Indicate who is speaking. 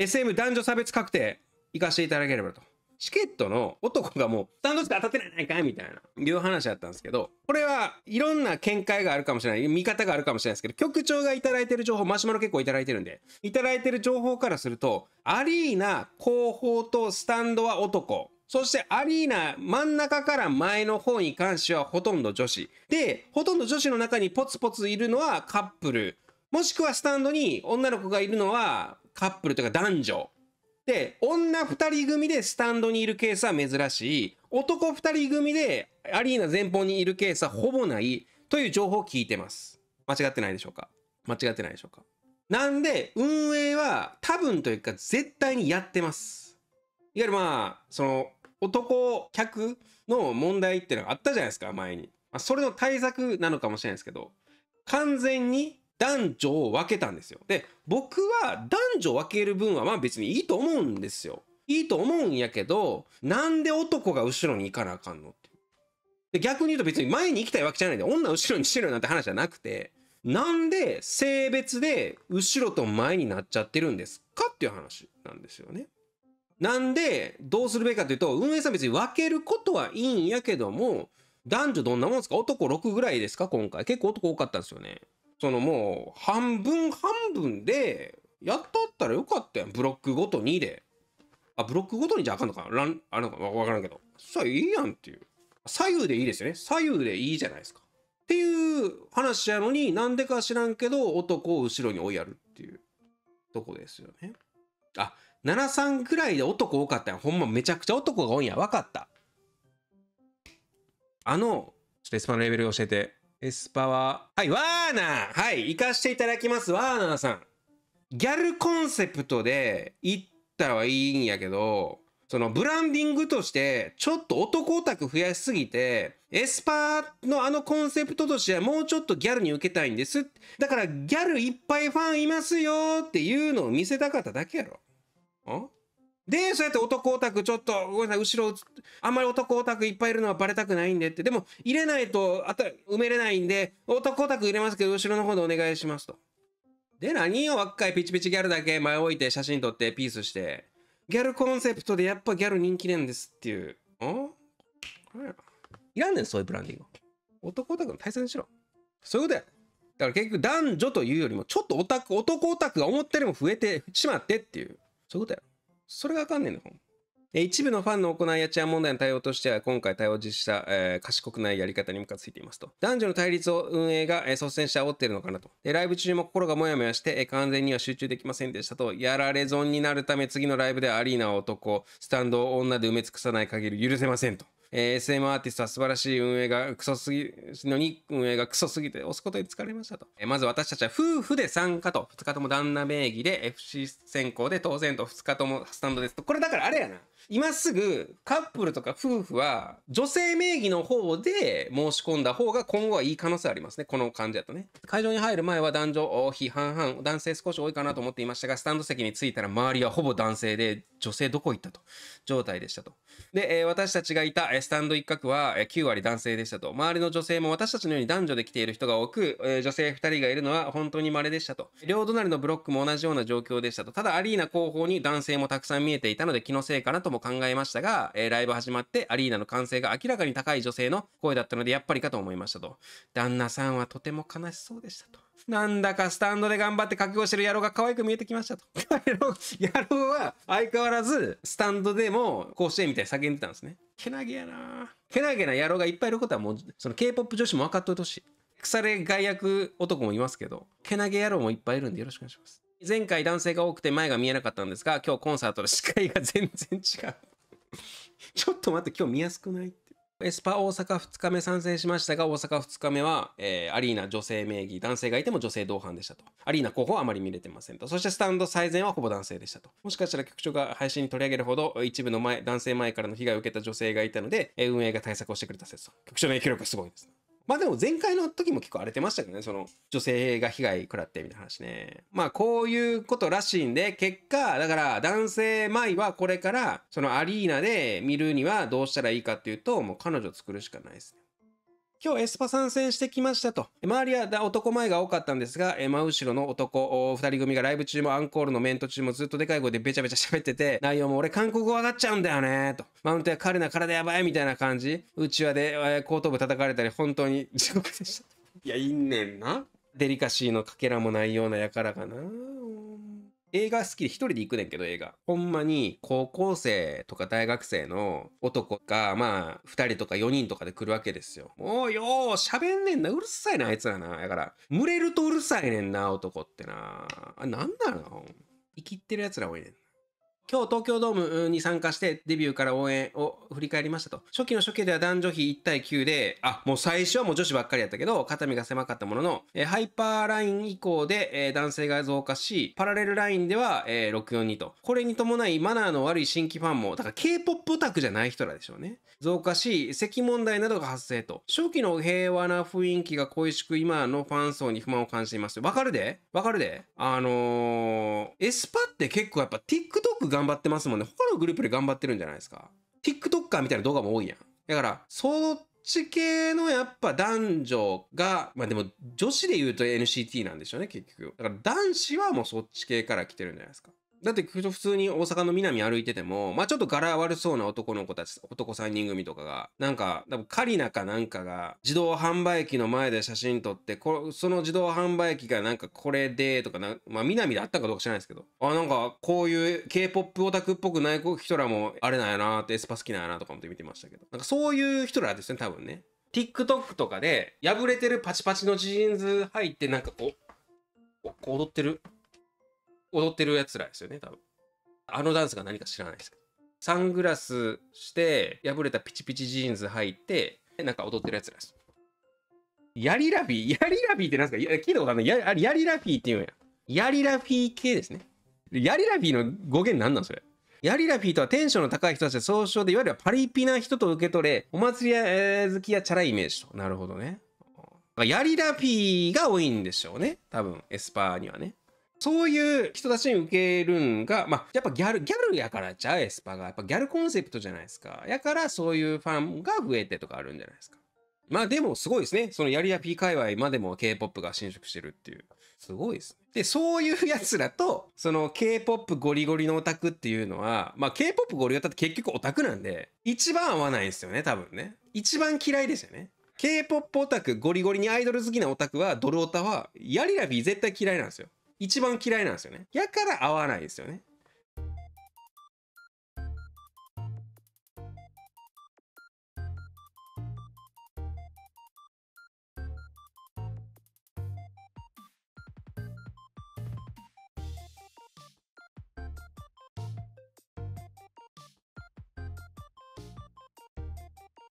Speaker 1: SM 男女差別確定行かせていただければと。チケットの男がもう、スタンドしか当たってないないかみたいな、いう話だったんですけど、これはいろんな見解があるかもしれない、見方があるかもしれないですけど、局長がいただいてる情報、マシュマロ結構いただいてるんで、いただいてる情報からすると、アリーナ、後方とスタンドは男。そしてアリーナ真ん中から前の方に関してはほとんど女子。で、ほとんど女子の中にポツポツいるのはカップル。もしくはスタンドに女の子がいるのはカップルというか男女で女2人組でスタンドにいるケースは珍しい男2人組でアリーナ前方にいるケースはほぼないという情報を聞いてます間違ってないでしょうか間違ってないでしょうかなんで運営は多分というか絶対にやってますいわゆるまあその男客の問題っていうのがあったじゃないですか前に、まあ、それの対策なのかもしれないですけど完全に男女を分けたんですよ。で、僕は男女分ける分はまあ別にいいと思うんですよ。いいと思うんやけど、なんで男が後ろに行かなあかんのって。で、逆に言うと別に前に行きたいわけじゃないんで、女後ろにしるなんて話じゃなくて、なんで性別で後ろと前になっちゃってるんですかっていう話なんですよね。なんで、どうするべきかというと、運営さん別に分けることはいいんやけども、男女どんなもんですか男6ぐらいですか今回。結構男多かったんですよね。そのもう半分半分でやっとあったらよかったやんブロックごとにであブロックごとにじゃあかんのかなランあれのかわからんけどそしたらいいやんっていう左右でいいですよね左右でいいじゃないですかっていう話やのになんでか知らんけど男を後ろに追いやるっていうとこですよねあ73くらいで男多かったやんほんまめちゃくちゃ男が多いんやわかったあのちょっとエスパのレベル教えてエスパワー。はい、ワーナーはい、行かしていただきます、ワーナーさん。ギャルコンセプトで行ったはいいんやけど、そのブランディングとして、ちょっと男オタク増やしすぎて、エスパーのあのコンセプトとしてはもうちょっとギャルに受けたいんです。だからギャルいっぱいファンいますよっていうのを見せたかっただけやろ。んで、そうやって男オタクちょっと、ごめんなさい、後ろ、あんまり男オタクいっぱいいるのはバレたくないんでって、でも入れないとあた埋めれないんで、男オタク入れますけど、後ろの方でお願いしますと。で、何よ、若いピチピチギャルだけ前置いて写真撮ってピースして、ギャルコンセプトでやっぱギャル人気なんですっていう。んいらんねん、そういうブランディング。男オタクの対戦にしろ。そういうことや。だから結局男女というよりも、ちょっとオタク、男オタクが思ったよりも増えてしまってっていう、そういうことや。それがわかんねんの。一部のファンの行いや治安問題の対応としては、今回対応実施した、えー、賢くないやり方にムカついていますと。男女の対立を運営が、えー、率先して煽っているのかなと。で、ライブ中も心がモヤモヤして、えー、完全には集中できませんでしたと。やられ損になるため、次のライブでアリーナを男、スタンドを女で埋め尽くさない限り許せませんと。えー、SM アーティストは素晴らしい運営がクソすぎのに、運営がクソすぎて押すことに疲れましたと。えー、まず私たちは夫婦で参加と、2日とも旦那名義で FC 選考で当選と2日ともスタンドですと。これだからあれやな。今すぐカップルとか夫婦は女性名義の方で申し込んだ方が今後はいい可能性ありますね。この感じだとね。会場に入る前は男女比半々、男性少し多いかなと思っていましたが、スタンド席に着いたら周りはほぼ男性で、女性どこ行ったと、状態でしたと。で、え私たちがいたスタンド一角は9割男性でしたと。周りの女性も私たちのように男女で来ている人が多く、え女性2人がいるのは本当に稀でしたと。両隣のブロックも同じような状況でしたと。ただアリーナ後方に男性もたくさん見えていたので気のせいかなととも考えましたが、えー、ライブ始まってアリーナの歓声が明らかに高い女性の声だったので、やっぱりかと思いましたと。旦那さんはとても悲しそうでしたと。なんだかスタンドで頑張って覚悟してる野郎が可愛く見えてきましたと。野郎、野は相変わらずスタンドでも甲子園みたいに叫んでたんですね。けなげやなけなげな野郎がいっぱいいることはもう、その K-POP 女子も分かっといてほしい。腐れ害悪男もいますけど、けなげ野郎もいっぱいいるんでよろしくお願いします。前回男性が多くて前が見えなかったんですが、今日コンサートで視界が全然違うちょっと待って、今日見やすくないって。エスパ大阪2日目参戦しましたが、大阪2日目は、えー、アリーナ女性名義、男性がいても女性同伴でしたと。アリーナ候補はあまり見れてませんと。そしてスタンド最善はほぼ男性でしたと。もしかしたら局長が配信に取り上げるほど、一部の前、男性前からの被害を受けた女性がいたので、運営が対策をしてくれた説と。局長の影響力がすごいです、ね。まあでも前回の時も結構荒れてましたけどね、その女性が被害食らってみたいな話ね。まあこういうことらしいんで、結果、だから男性舞はこれからそのアリーナで見るにはどうしたらいいかっていうと、もう彼女作るしかないですね。今日エスパ参戦してきましたと。周りは男前が多かったんですが、真後ろの男、二人組がライブ中もアンコールのメント中もずっとでかい声でべちゃべちゃ喋ってて、内容も俺韓国語上がっちゃうんだよね、と。マウントや彼な体やばいみたいな感じ。うちわで後頭部叩かれたり、本当に地獄でした。いや、いんねんな。デリカシーのかけらもないようなやからかな。映画好きで一人で行くねんけど映画。ほんまに高校生とか大学生の男がまあ二人とか四人とかで来るわけですよ。もうよう喋んねんな。うるさいなあいつらな。だから群れるとうるさいねんな男ってな。あ、なんなの生きってる奴ら多いねん。今日東京ドームに参加してデビューから応援を振り返りましたと。初期の初期では男女比1対9で、あ、もう最初はもう女子ばっかりやったけど、肩身が狭かったものの、えハイパーライン以降で、え男性が増加し、パラレルラインでは、え642と。これに伴いマナーの悪い新規ファンも、だから K-POP オタクじゃない人らでしょうね。増加し、咳問題などが発生と。初期の平和な雰囲気が恋しく今のファン層に不満を感じています。わかるでわかるであのー、エスパって結構やっぱ TikTok が頑張ってますもんね。他のグループで頑張ってるんじゃないですか。TikToker みたいな動画も多いやん。だから、そっち系のやっぱ男女が、まあでも女子で言うと NCT なんでしょうね、結局。だから男子はもうそっち系から来てるんじゃないですか。だって普通に大阪の南歩いてても、まあちょっと柄悪そうな男の子たち、男3人組とかが、なんか、多分カリナかなんかが自動販売機の前で写真撮ってこ、その自動販売機がなんかこれでとかな、まあ南であったかどうか知らないですけど、あ、なんかこういう K-POP オタクっぽくない人らもあれなんやなって、エスパ好きなんやなとか思って見てましたけど、なんかそういう人らですね、多分ね。TikTok とかで破れてるパチパチのジーンズ入ってなんかこう、こう踊ってる踊ってるやつらですよね、多分。あのダンスが何か知らないですけど。サングラスして、破れたピチピチジーンズ履いて、なんか踊ってるやつらです。ヤリラフィーヤリラフィーって何ですか聞いたことあるのヤヤリラフィーって言うんや。ヤリラフィー系ですね。ヤリラフィーの語源何なんそれヤリラフィーとはテンションの高い人たちで総称で、いわゆるパリピな人と受け取れ、お祭りや、え好きやチャラいイメージと。なるほどね。ヤリラフィーが多いんでしょうね。多分、エスパーにはね。そういう人たちに受けるんが、まあ、やっぱギャル、ギャルやからちゃう、エスパが、やっぱギャルコンセプトじゃないですか。やからそういうファンが増えてとかあるんじゃないですか。まあでもすごいですね。そのやりやー界隈までも K-POP が侵食してるっていう。すごいですね。で、そういう奴らと、その K-POP ゴリゴリのオタクっていうのは、まあ K-POP ゴリオタって結局オタクなんで、一番合わないんですよね、多分ね。一番嫌いですよね。K-POP オタク、ゴリゴリにアイドル好きなオタクは、ドルオタは、ヤリラビー絶対嫌いなんですよ。一番嫌いなんですよね。やから合わないですよね。